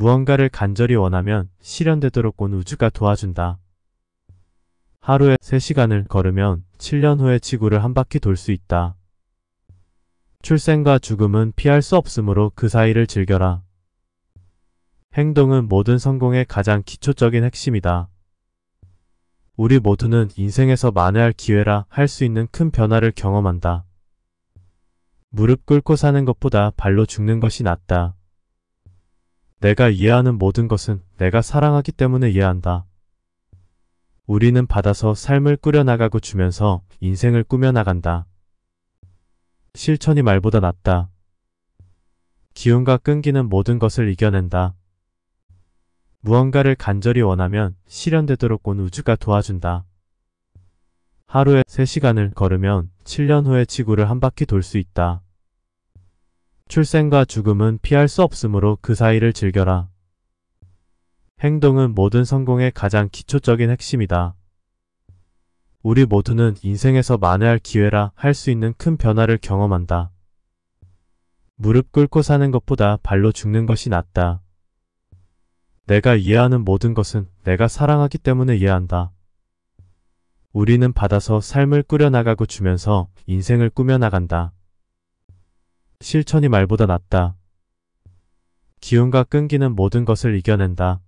무언가를 간절히 원하면 실현되도록 온 우주가 도와준다. 하루에 3시간을 걸으면 7년 후에 지구를 한 바퀴 돌 수 있다. 출생과 죽음은 피할 수 없으므로 그 사이를 즐겨라. 행동은 모든 성공의 가장 기초적인 핵심이다. 우리 모두는 인생에서 만회할 기회라 할 수 있는 큰 변화를 경험한다. 무릎 꿇고 사는 것보다 발로 죽는 것이 낫다. 내가 이해하는 모든 것은 내가 사랑하기 때문에 이해한다. 우리는 받아서 삶을 꾸려나가고 주면서 인생을 꾸며나간다. 실천이 말보다 낫다. 기운과 끈기는 모든 것을 이겨낸다. 무언가를 간절히 원하면 실현되도록 온 우주가 도와준다. 하루에 3시간을 걸으면 7년 후에 지구를 한 바퀴 돌 수 있다. 출생과 죽음은 피할 수 없으므로 그 사이를 즐겨라. 행동은 모든 성공의 가장 기초적인 핵심이다. 우리 모두는 인생에서 만회할 기회라 할 수 있는 큰 변화를 경험한다. 무릎 꿇고 사는 것보다 발로 죽는 것이 낫다. 내가 이해하는 모든 것은 내가 사랑하기 때문에 이해한다. 우리는 받아서 삶을 꾸려나가고 주면서 인생을 꾸며나간다. 실천이 말보다 낫다. 기운과 끈기는 모든 것을 이겨낸다.